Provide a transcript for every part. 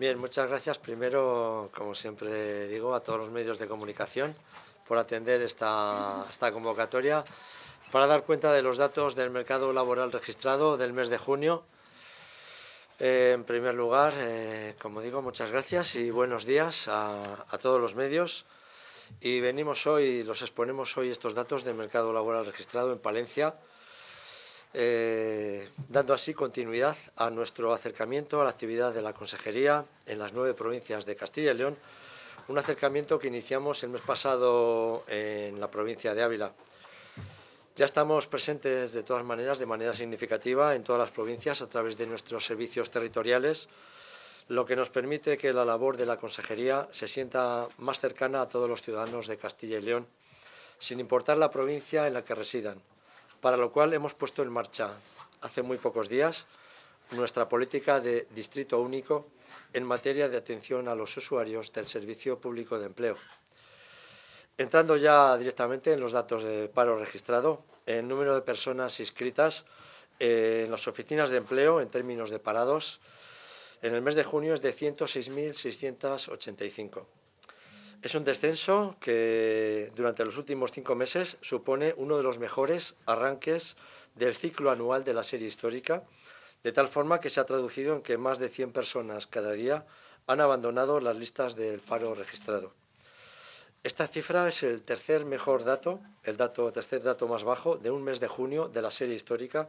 Bien, muchas gracias primero, como siempre digo, a todos los medios de comunicación por atender esta, convocatoria para dar cuenta de los datos del mercado laboral registrado del mes de junio. Eh, en primer lugar, eh, como digo, muchas gracias y buenos días a, a, todos los medios. Y venimos hoy, los exponemos hoy estos datos del mercado laboral registrado en Palencia, eh, dando así continuidad a nuestro acercamiento a la actividad de la Consejería en las nueve provincias de Castilla y León, un acercamiento que iniciamos el mes pasado en la provincia de Ávila. Ya estamos presentes de todas maneras, de manera significativa, en todas las provincias a través de nuestros servicios territoriales, lo que nos permite que la labor de la Consejería se sienta más cercana a todos los ciudadanos de Castilla y León, sin importar la provincia en la que residan para lo cual hemos puesto en marcha hace muy pocos días nuestra política de distrito único en materia de atención a los usuarios del Servicio Público de Empleo. Entrando ya directamente en los datos de paro registrado, el número de personas inscritas eh, en las oficinas de empleo en términos de parados en el mes de junio es de 106.685. Es un descenso que durante los últimos cinco meses supone uno de los mejores arranques del ciclo anual de la serie histórica, de tal forma que se ha traducido en que más de 100 personas cada día han abandonado las listas del paro registrado. Esta cifra es el tercer mejor dato, el tercer dato más bajo de un mes de junio de la serie histórica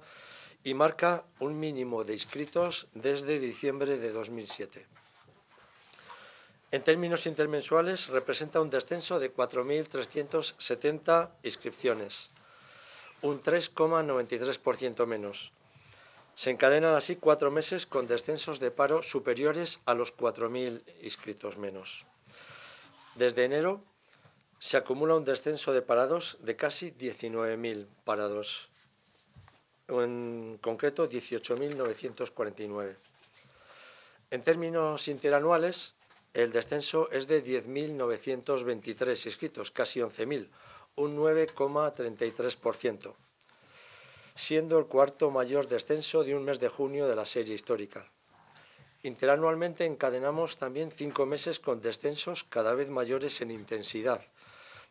y marca un mínimo de inscritos desde diciembre de 2007. En términos intermensuales representa un descenso de 4.370 inscripciones, un 3,93% menos. Se encadenan así cuatro meses con descensos de paro superiores a los 4.000 inscritos menos. Desde enero se acumula un descenso de parados de casi 19.000 parados, en concreto 18.949. En términos interanuales, el descenso es de 10.923 inscritos, casi 11.000, un 9,33%, siendo el cuarto mayor descenso de un mes de junio de la serie histórica. Interanualmente encadenamos también cinco meses con descensos cada vez mayores en intensidad,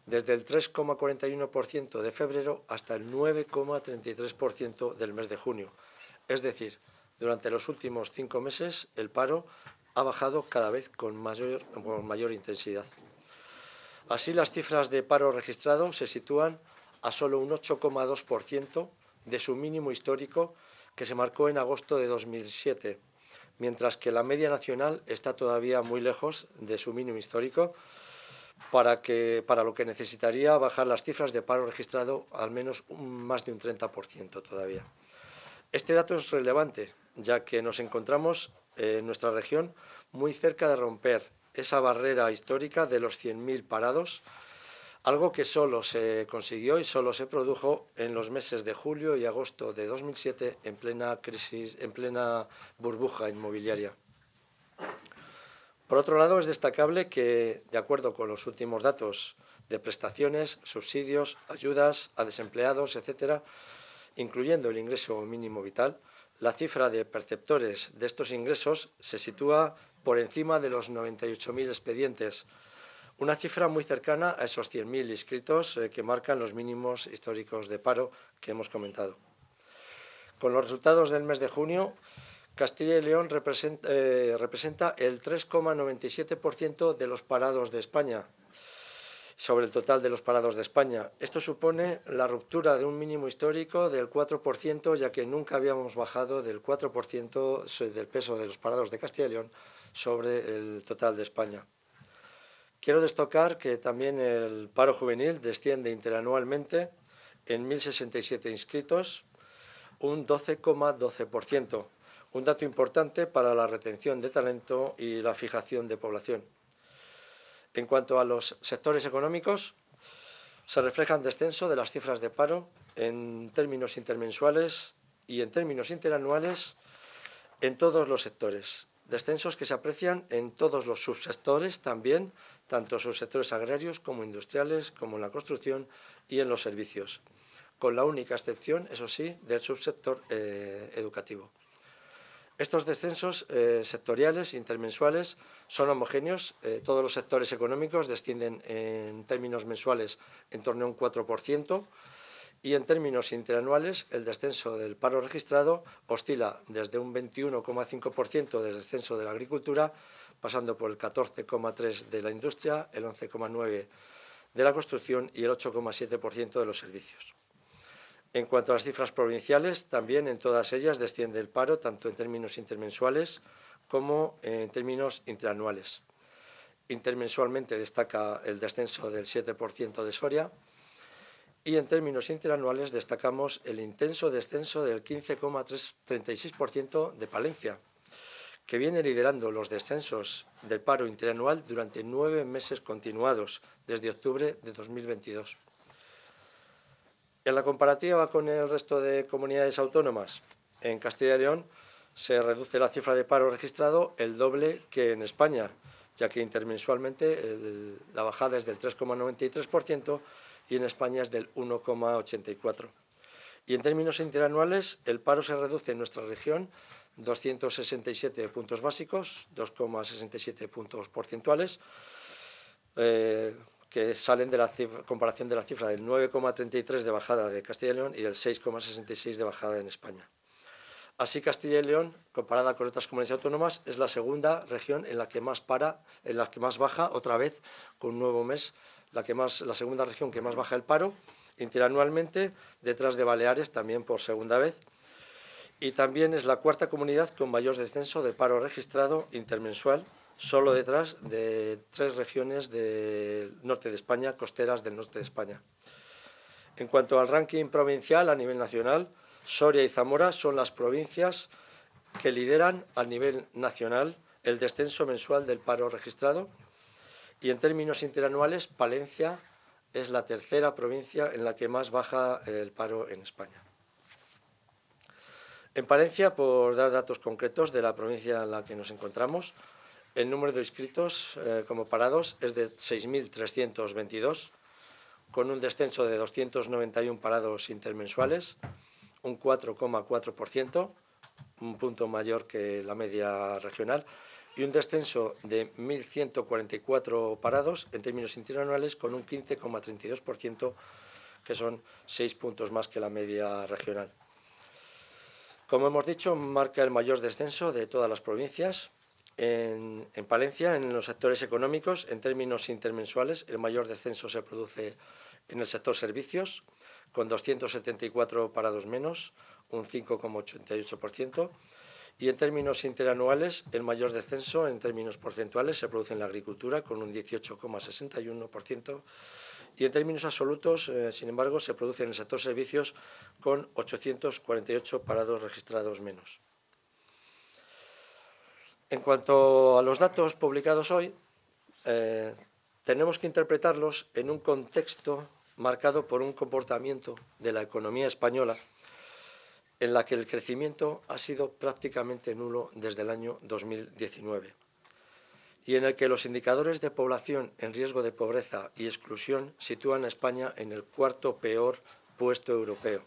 desde el 3,41% de febrero hasta el 9,33% del mes de junio. Es decir, durante los últimos cinco meses el paro ha bajado cada vez con mayor, mayor intensidad. Así, las cifras de paro registrado se sitúan a solo un 8,2% de su mínimo histórico que se marcó en agosto de 2007, mientras que la media nacional está todavía muy lejos de su mínimo histórico, para, que, para lo que necesitaría bajar las cifras de paro registrado al menos más de un 30% todavía. Este dato es relevante, ya que nos encontramos eh, en nuestra región muy cerca de romper esa barrera histórica de los 100.000 parados, algo que solo se consiguió y solo se produjo en los meses de julio y agosto de 2007 en plena crisis, en plena burbuja inmobiliaria. Por otro lado, es destacable que, de acuerdo con los últimos datos de prestaciones, subsidios, ayudas a desempleados, etcétera, incluyendo el ingreso mínimo vital, la cifra de perceptores de estos ingresos se sitúa por encima de los 98.000 expedientes, una cifra muy cercana a esos 100.000 inscritos eh, que marcan los mínimos históricos de paro que hemos comentado. Con los resultados del mes de junio, Castilla y León representa eh, el 3,97% de los parados de España, sobre el total de los parados de España. Esto supone la ruptura de un mínimo histórico del 4%, ya que nunca habíamos bajado del 4% del peso de los parados de Castilla y León sobre el total de España. Quiero destacar que también el paro juvenil desciende interanualmente en 1.067 inscritos, un 12,12%, un dato importante para la retención de talento y la fijación de población. En cuanto a los sectores económicos, se refleja un descenso de las cifras de paro en términos intermensuales y en términos interanuales en todos los sectores. Descensos que se aprecian en todos los subsectores también, tanto subsectores agrarios como industriales, como en la construcción y en los servicios, con la única excepción, eso sí, del subsector eh, educativo. Estos descensos eh, sectoriales intermensuales son homogéneos. Eh, todos los sectores económicos descienden en términos mensuales en torno a un 4% y en términos interanuales el descenso del paro registrado oscila desde un 21,5% del descenso de la agricultura, pasando por el 14,3% de la industria, el 11,9% de la construcción y el 8,7% de los servicios. En cuanto a las cifras provinciales, también en todas ellas desciende el paro, tanto en términos intermensuales como en términos interanuales. Intermensualmente destaca el descenso del 7% de Soria y en términos interanuales destacamos el intenso descenso del 15,36% de Palencia, que viene liderando los descensos del paro interanual durante nueve meses continuados desde octubre de 2022. En la comparativa con el resto de comunidades autónomas, en Castilla y León se reduce la cifra de paro registrado el doble que en España, ya que intermensualmente la bajada es del 3,93% y en España es del 1,84%. Y en términos interanuales, el paro se reduce en nuestra región 267 puntos básicos, 2,67 puntos porcentuales. Eh, que salen de la comparación de la cifra del 9,33 de bajada de Castilla y León y del 6,66 de bajada en España. Así Castilla y León, comparada con otras comunidades autónomas, es la segunda región en la que más para, en la que más baja otra vez con un nuevo mes, la que más la segunda región que más baja el paro interanualmente, detrás de Baleares también por segunda vez. Y también es la cuarta comunidad con mayor descenso de paro registrado intermensual solo detrás de tres regiones del norte de España, costeras del norte de España. En cuanto al ranking provincial a nivel nacional, Soria y Zamora son las provincias que lideran a nivel nacional el descenso mensual del paro registrado y en términos interanuales Palencia es la tercera provincia en la que más baja el paro en España. En Palencia, por dar datos concretos de la provincia en la que nos encontramos, el número de inscritos eh, como parados es de 6.322, con un descenso de 291 parados intermensuales, un 4,4%, un punto mayor que la media regional, y un descenso de 1.144 parados en términos interanuales con un 15,32%, que son 6 puntos más que la media regional. Como hemos dicho, marca el mayor descenso de todas las provincias, en, Palencia, en los sectores económicos, en términos intermensuales, el mayor descenso se produce en el sector servicios, con 274 parados menos, un 5,88%, y en términos interanuales, el mayor descenso en términos porcentuales se produce en la agricultura, con un 18,61%, y en términos absolutos, eh, sin embargo, se produce en el sector servicios con 848 parados registrados menos. En cuanto a los datos publicados hoy, eh, tenemos que interpretarlos en un contexto marcado por un comportamiento de la economía española en la que el crecimiento ha sido prácticamente nulo desde el año 2019 y en el que los indicadores de población en riesgo de pobreza y exclusión sitúan a España en el cuarto peor puesto europeo,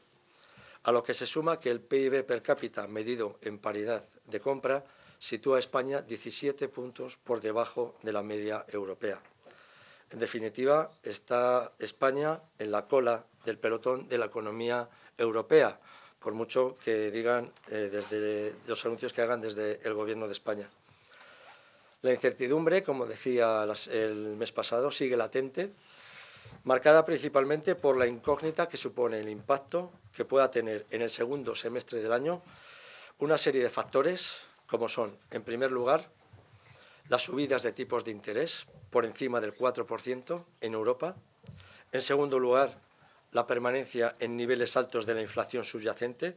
a lo que se suma que el PIB per cápita medido en paridad de compra sitúa a España 17 puntos por debajo de la media europea. En definitiva, está España en la cola del pelotón de la economía europea, por mucho que digan eh, desde los anuncios que hagan desde el Gobierno de España. La incertidumbre, como decía el mes pasado, sigue latente, marcada principalmente por la incógnita que supone el impacto que pueda tener en el segundo semestre del año una serie de factores como son, en primer lugar, las subidas de tipos de interés por encima del 4% en Europa. En segundo lugar, la permanencia en niveles altos de la inflación subyacente,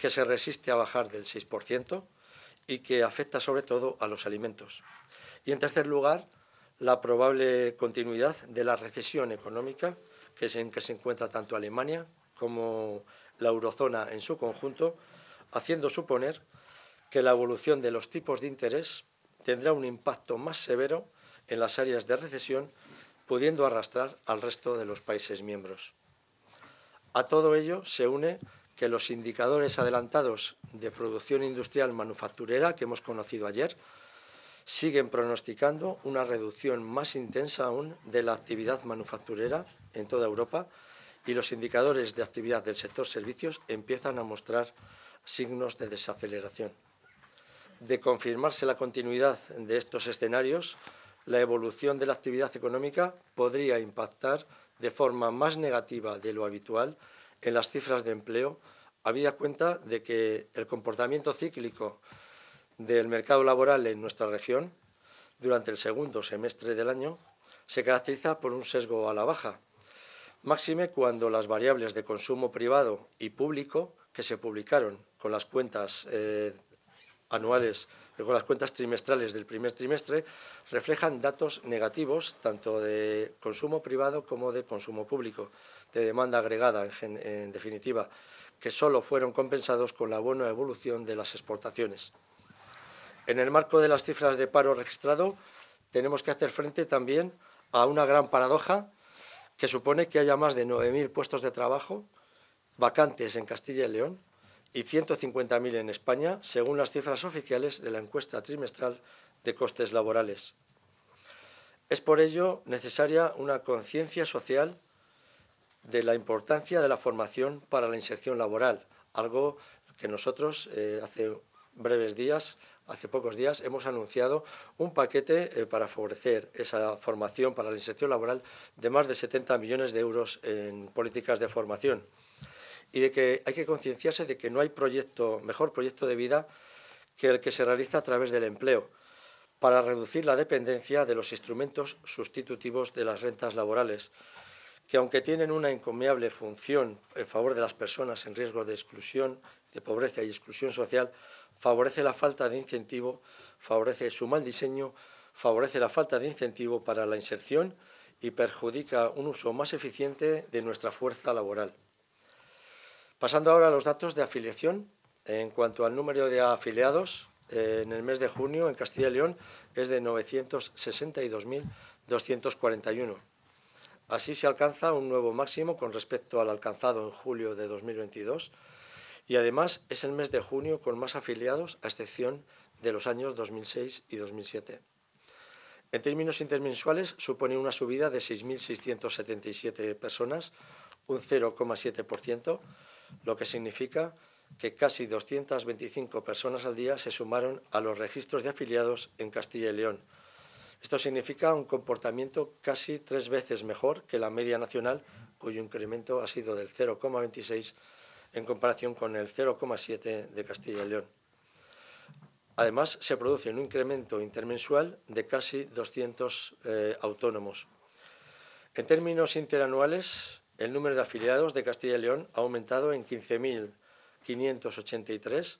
que se resiste a bajar del 6% y que afecta sobre todo a los alimentos. Y en tercer lugar, la probable continuidad de la recesión económica que es en que se encuentra tanto Alemania como la eurozona en su conjunto, haciendo suponer que la evolución de los tipos de interés tendrá un impacto más severo en las áreas de recesión, pudiendo arrastrar al resto de los países miembros. A todo ello se une que los indicadores adelantados de producción industrial manufacturera que hemos conocido ayer siguen pronosticando una reducción más intensa aún de la actividad manufacturera en toda Europa y los indicadores de actividad del sector servicios empiezan a mostrar signos de desaceleración de confirmarse la continuidad de estos escenarios, la evolución de la actividad económica podría impactar de forma más negativa de lo habitual en las cifras de empleo, habida cuenta de que el comportamiento cíclico del mercado laboral en nuestra región durante el segundo semestre del año se caracteriza por un sesgo a la baja, máxime cuando las variables de consumo privado y público que se publicaron con las cuentas eh, anuales con las cuentas trimestrales del primer trimestre reflejan datos negativos tanto de consumo privado como de consumo público, de demanda agregada en, definitiva, que solo fueron compensados con la buena evolución de las exportaciones. En el marco de las cifras de paro registrado tenemos que hacer frente también a una gran paradoja que supone que haya más de 9.000 puestos de trabajo vacantes en Castilla y León, y 150.000 en España, según las cifras oficiales de la encuesta trimestral de costes laborales. Es por ello necesaria una conciencia social de la importancia de la formación para la inserción laboral, algo que nosotros eh, hace breves días, hace pocos días, hemos anunciado un paquete eh, para favorecer esa formación para la inserción laboral de más de 70 millones de euros en políticas de formación y de que hay que concienciarse de que no hay proyecto, mejor proyecto de vida que el que se realiza a través del empleo, para reducir la dependencia de los instrumentos sustitutivos de las rentas laborales, que aunque tienen una encomiable función en favor de las personas en riesgo de exclusión, de pobreza y exclusión social, favorece la falta de incentivo, favorece su mal diseño, favorece la falta de incentivo para la inserción y perjudica un uso más eficiente de nuestra fuerza laboral. Pasando ahora a los datos de afiliación, en cuanto al número de afiliados, en el mes de junio en Castilla y León es de 962.241. Así se alcanza un nuevo máximo con respecto al alcanzado en julio de 2022 y además es el mes de junio con más afiliados a excepción de los años 2006 y 2007. En términos intermensuales supone una subida de 6.677 personas, un 0,7%, lo que significa que casi 225 personas al día se sumaron a los registros de afiliados en Castilla y León. Esto significa un comportamiento casi tres veces mejor que la media nacional, cuyo incremento ha sido del 0,26 en comparación con el 0,7 de Castilla y León. Además, se produce un incremento intermensual de casi 200 eh, autónomos. En términos interanuales, el número de afiliados de Castilla y León ha aumentado en 15.583,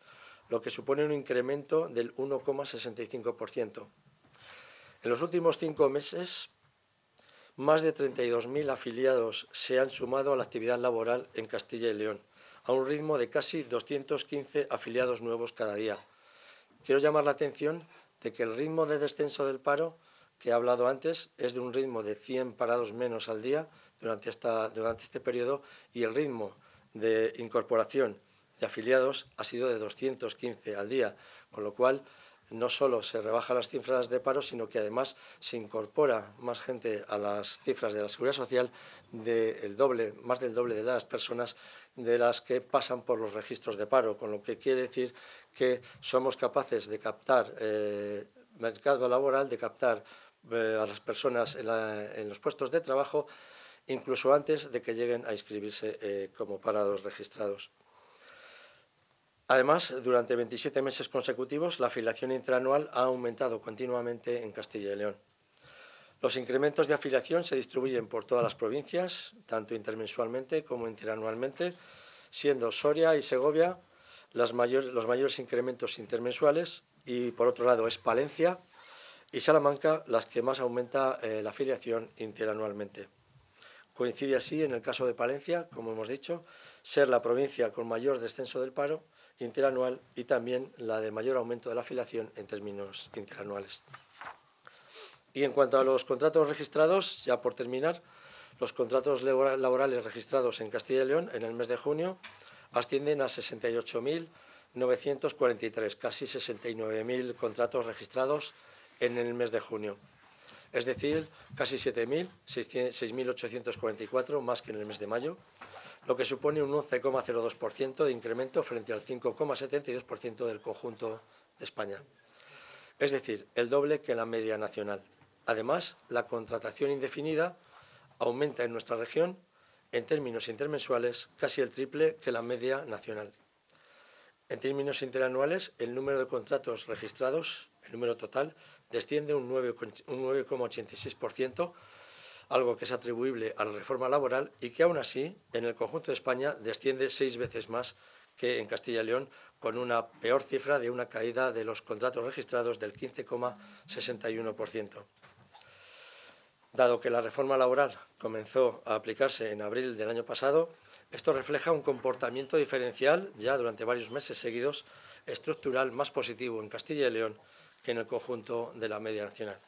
lo que supone un incremento del 1,65%. En los últimos cinco meses, más de 32.000 afiliados se han sumado a la actividad laboral en Castilla y León, a un ritmo de casi 215 afiliados nuevos cada día. Quiero llamar la atención de que el ritmo de descenso del paro, que he hablado antes, es de un ritmo de 100 parados menos al día, durante, esta, durante este periodo y el ritmo de incorporación de afiliados ha sido de 215 al día, con lo cual no solo se rebajan las cifras de paro, sino que además se incorpora más gente a las cifras de la seguridad social del doble, más del doble de las personas de las que pasan por los registros de paro, con lo que quiere decir que somos capaces de captar eh, mercado laboral, de captar eh, a las personas en los puestos de trabajo incluso antes de que lleguen a inscribirse eh, como parados registrados. Además, durante 27 meses consecutivos, la afiliación interanual ha aumentado continuamente en Castilla y León. Los incrementos de afiliación se distribuyen por todas las provincias, tanto intermensualmente como interanualmente, siendo Soria y Segovia las mayores, los mayores incrementos intermensuales y, por otro lado, es Palencia y Salamanca las que más aumenta eh, la afiliación interanualmente. Coincide así, en el caso de Palencia, como hemos dicho, ser la provincia con mayor descenso del paro interanual y también la de mayor aumento de la afiliación en términos interanuales. Y en cuanto a los contratos registrados, ya por terminar, los contratos laborales registrados en Castilla y León en el mes de junio ascienden a 68.943, casi 69.000 contratos registrados en el mes de junio es decir, casi 7.000, 6.844 más que en el mes de mayo, lo que supone un 11,02% de incremento frente al 5,72% del conjunto de España, es decir, el doble que la media nacional. Además, la contratación indefinida aumenta en nuestra región en términos intermensuales casi el triple que la media nacional. En términos interanuales, el número de contratos registrados, el número total, desciende un 9,86%, algo que es atribuible a la reforma laboral y que aún así en el conjunto de España desciende seis veces más que en Castilla y León, con una peor cifra de una caída de los contratos registrados del 15,61%. Dado que la reforma laboral comenzó a aplicarse en abril del año pasado, esto refleja un comportamiento diferencial ya durante varios meses seguidos estructural más positivo en Castilla y León en el conjunto de la media nacional.